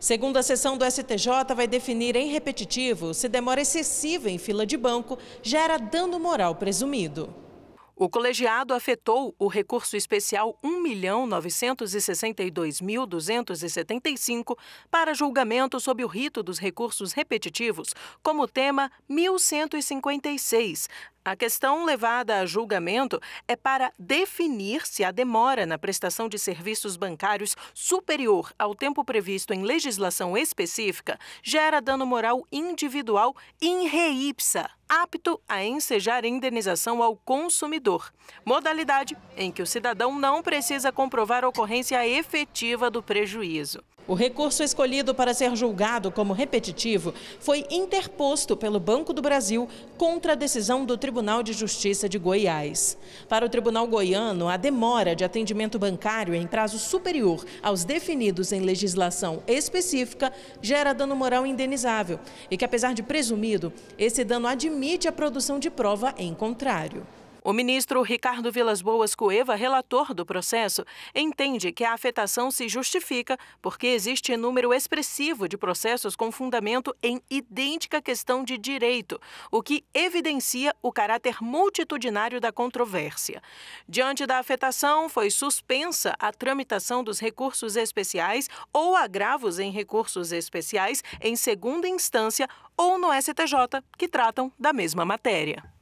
Segunda sessão do STJ vai definir em repetitivo se demora excessiva em fila de banco gera dano moral presumido. O colegiado afetou o recurso especial 1.962.275 para julgamento sob o rito dos recursos repetitivos, como tema 1156, a questão levada a julgamento é para definir se a demora na prestação de serviços bancários superior ao tempo previsto em legislação específica gera dano moral individual in re ipsa, apto a ensejar indenização ao consumidor, modalidade em que o cidadão não precisa comprovar a ocorrência efetiva do prejuízo. O recurso escolhido para ser julgado como repetitivo foi interposto pelo Banco do Brasil contra a decisão do Tribunal de Justiça de Goiás. Para o Tribunal Goiano, a demora de atendimento bancário em prazo superior aos definidos em legislação específica gera dano moral indenizável e que, apesar de presumido, esse dano admite a produção de prova em contrário. O ministro Ricardo Vilas Boas Coeva, relator do processo, entende que a afetação se justifica porque existe número expressivo de processos com fundamento em idêntica questão de direito, o que evidencia o caráter multitudinário da controvérsia. Diante da afetação, foi suspensa a tramitação dos recursos especiais ou agravos em recursos especiais em segunda instância ou no STJ, que tratam da mesma matéria.